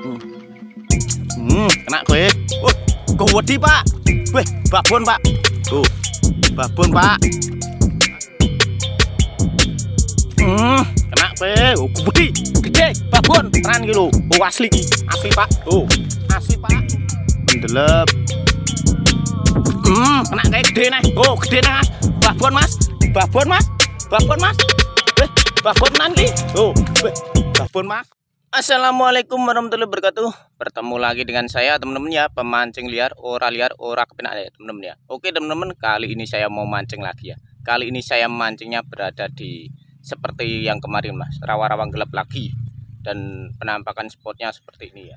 Hmm, kena kue, Uh, oh, kewedi, Pak. Weh, babon, Pak. Tuh. Babon, Pak. Hmm, kena kue, Oh, gede, babon. Tenan gitu. lho. Oh, asli Asli, Pak. Tuh. Asli, Pak. Mendelep. Hmm, kena kue gede nih. Oh, gede nih, Mas. Babon, Mas. Babon, Mas. Babon, Mas. Weh, babon nanti, Tuh. Weh, babon, Mas. Assalamualaikum warahmatullahi wabarakatuh Bertemu lagi dengan saya teman-teman ya Pemancing liar, ora liar, ora kepenak ya teman-teman ya Oke teman-teman kali ini saya mau mancing lagi ya Kali ini saya mancingnya berada di Seperti yang kemarin mas Rawa-rawa gelap lagi Dan penampakan spotnya seperti ini ya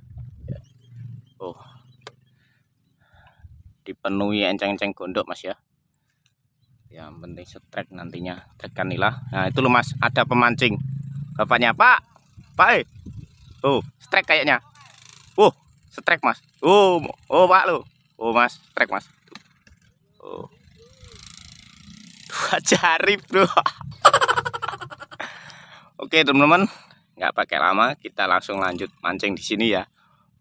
Oh Dipenuhi enceng-enceng gondok mas ya Yang penting setrek nantinya tekan kanila Nah itu loh mas ada pemancing Bapaknya pak Pak eh Oh, strike kayaknya. Oh, strike mas. Oh, oh pak lo. Oh mas, strike mas. Oh. Dua jari bro. Oke teman-teman, nggak pakai lama, kita langsung lanjut mancing di sini ya.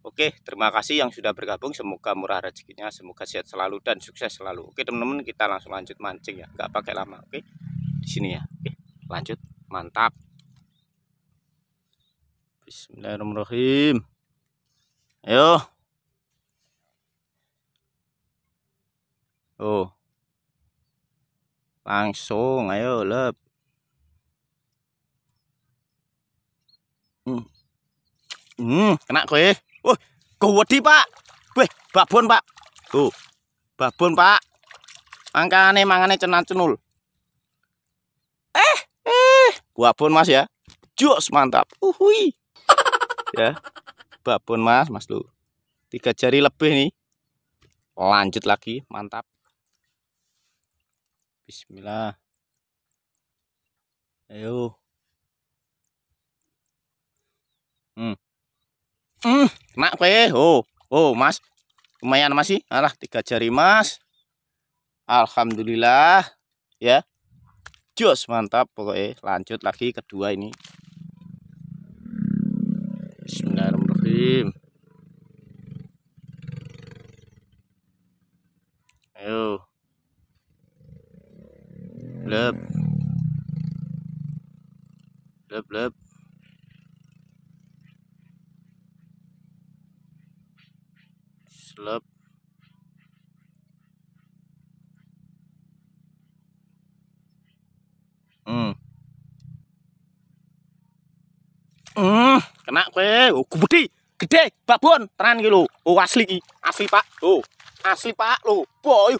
Oke, terima kasih yang sudah bergabung. Semoga murah rezekinya, semoga sehat selalu dan sukses selalu. Oke teman-teman, kita langsung lanjut mancing ya, nggak pakai lama. Oke, di sini ya. Oke, lanjut, mantap. Bismillahirrahmanirrahim. Ayo. Oh. Langsung ayo lep. Hmm. Hmm, kena kowe. Wah, gede, Pak. Weh, babon, Pak. Tuh. Babon, Pak. Angkane mangane cenan cenul. Eh, eh. Babon, Mas ya. Jos mantap. Uhui ya babon mas mas lu tiga jari lebih nih lanjut lagi mantap Bismillah ayo hmm hmm mak pe oh oh mas lumayan masih alah tiga jari mas Alhamdulillah ya jos mantap pokoknya lanjut lagi kedua ini Astagfirullahaladzim. Ayo. Lep. kena kue Oh, gede, gede, babon, tenan gitu Oh, asli ki, asli Pak. Oh, asli Pak lo Boy.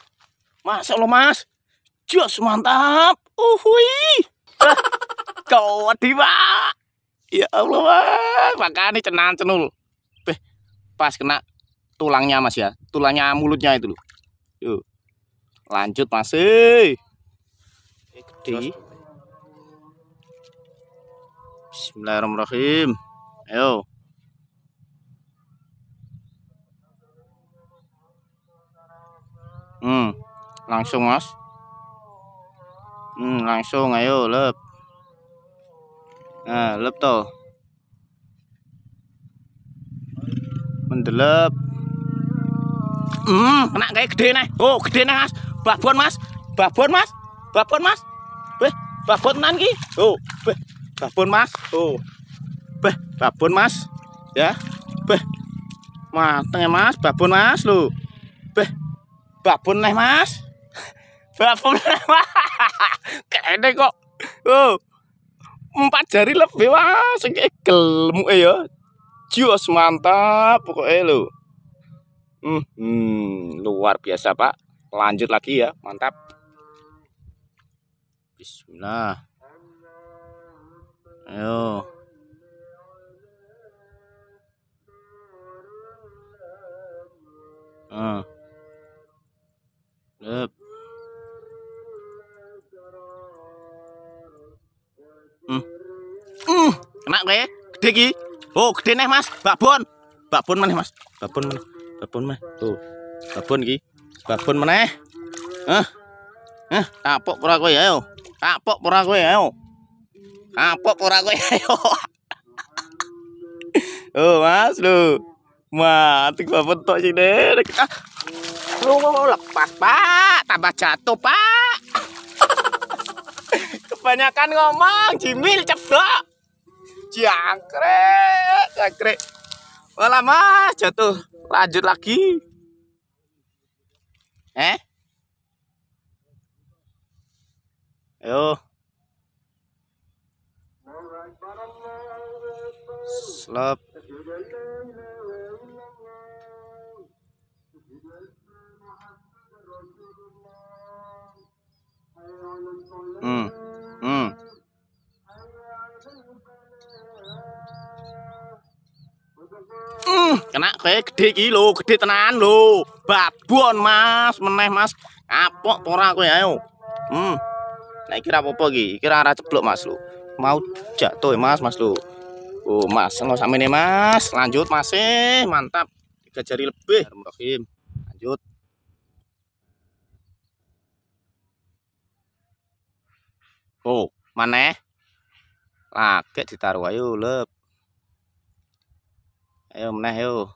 mas, lo Mas. Jos mantap. Uhui. Kau tiba Ya Allah, makanya Makane cenan cenul. Beh, pas kena tulangnya Mas ya. Tulangnya mulutnya itu lo, yuk, Lanjut, Mas. Eh, gede. Bismillahirrahmanirrahim. Ayo. Hmm, langsung mas. Hmm, langsung ayo lep. Nah, lep to. Mendelep. Hmm, kena kayak gede nih. Oh, gede nih mas. Babon mas, babon mas, babon mas. Beh, babon nanti. Oh, beh, babon mas. Oh. beh babon mas ya beh mateng ya mas babon mas lu beh babon nih mas babon mas kayaknya kok oh empat jari lebih mas kayak gelmu ya jus mantap pokoknya lo hmm, hmm, luar biasa pak lanjut lagi ya mantap Bismillah ayo Yep. Hmm. Hmm. Kena gue Gede ki. Oh, gede nih mas. Babon. Babon mana mas? Babon mana? Babon mana? Tuh. Babon ki. Babon mana? Eh. Eh. Kapok pura gue ayo. Kapok pura gue ayo. Kapok pura gue ayo. oh mas lu. loh. mati gua bentuk sih dek ah. lu lepas pak, tambah jatuh pak. Kebanyakan ngomong, jimil ceblok. Jangkrik, jangkrik. Wala mas jatuh. Lanjut lagi. Eh? Ayo. slap Mm, kena kue gede iki lho, gede tenan lo. Babon, Mas, meneh Mas. Apok porak kue ayo. Hmm. Nah, kira apa-apa kira arah ceplok Mas lo Mau jatuh Mas, Mas lo Oh, Mas, ngono nih Mas. Lanjut masih mantap. Tiga jari lebih. Bismillahirrahmanirrahim. Lanjut. Oh, maneh. Lagi ditaruh ayo lebih ayo meneh yo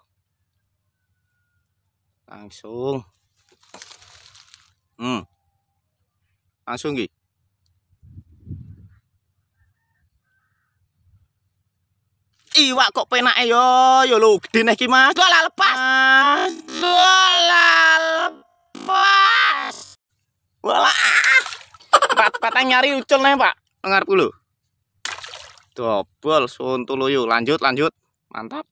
langsung hmm langsung nggih iwak kok penake yo yo lho gedene iki Mas. Lah lepas. Lah lepas. Walah. Pat patah nyari ucul nih, Pak. Ngarep lho. Dobol suntul yo. Lanjut, lanjut. Mantap.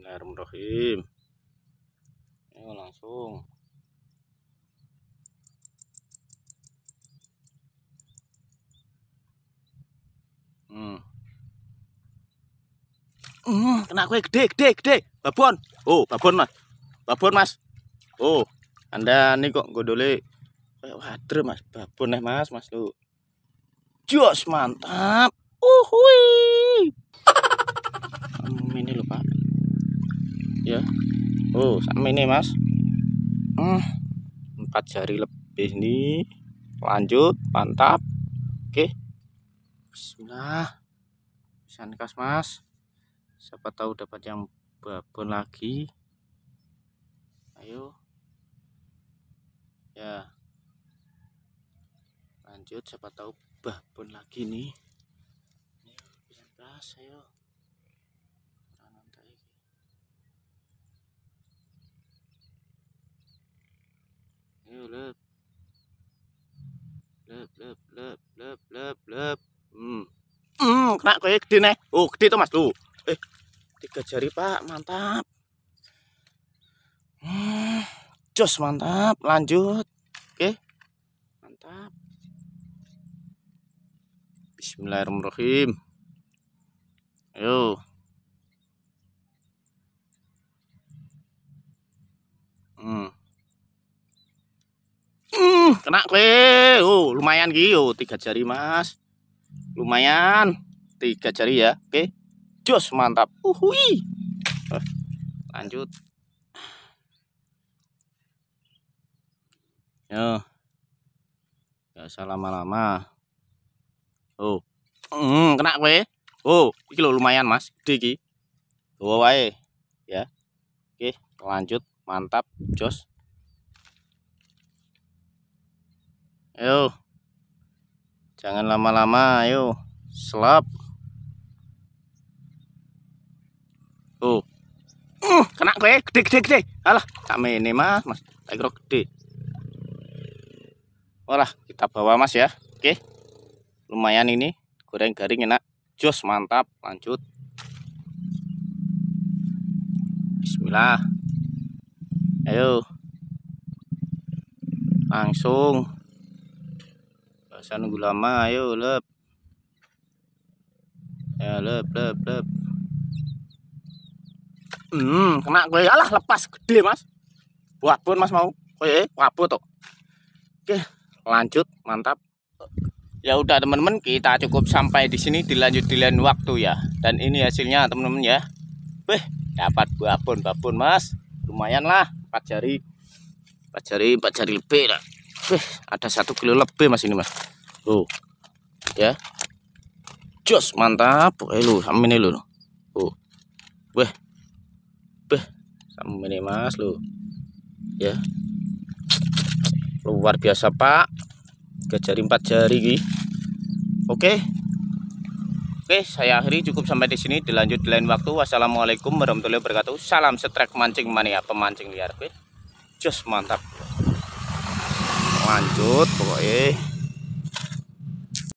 Bismillahirrahmanirrahim. Ayo langsung. Hmm. Hmm, kena kue gede, gede, gede. Babon. Oh, babon, Mas. Babon, Mas. Oh, Anda nih kok godole kayak wader, Mas. Babon nih, eh, Mas, Mas lu. Jos, mantap. Uhui. Hmm, ini loh, Pak ya oh sama ini mas hmm, empat jari lebih nih lanjut mantap oke Bismillah pisan mas siapa tahu dapat yang babon lagi ayo ya lanjut siapa tahu babon lagi nih ayo bisa kas ayo kena kaya gede nih. Oh, gede tuh Mas tuh Eh, tiga jari Pak, mantap. Hmm, jos mantap, lanjut. Oke. Mantap. Bismillahirrahmanirrahim. Ayo. Hmm. hmm kena kue, Oh, lumayan gih, oh, tiga jari Mas. Lumayan tiga jari ya oke jos mantap uhui eh, lanjut ya gak usah lama-lama oh hmm, kena kue oh ini lo lumayan mas gede bawa ya oke lanjut mantap jos yo, jangan lama-lama ayo selap Oh, Uh, kena kowe gede gede gede. Alah, tak ini mah, Mas. Tak kira gede. Ora, kita bawa Mas ya. Oke. Lumayan ini, goreng garing enak. Jos mantap. Lanjut. Bismillah. Ayo. Langsung. Bahasa nunggu lama, ayo lep. Ya lep lep lep. Hmm, kena gue ya lah lepas gede mas. Buat pun mas mau, oke, wapu tuh. Oke, lanjut, mantap. Ya udah teman-teman, kita cukup sampai di sini dilanjut di lain waktu ya. Dan ini hasilnya teman-teman ya. beh dapat babon babon mas. Lumayan lah, empat jari. empat jari, empat jari lebih lah. beh ada satu kilo lebih mas ini mas. Tuh, ya. joss mantap. Eh lu, amin lu. Tuh. Weh, kamu ini mas lu ya luar biasa pak tiga jari empat jari gini oke oke saya akhiri cukup sampai di sini dilanjut di lain waktu wassalamualaikum warahmatullahi wabarakatuh salam setrek mancing mania pemancing liar oke just mantap lanjut pokoknya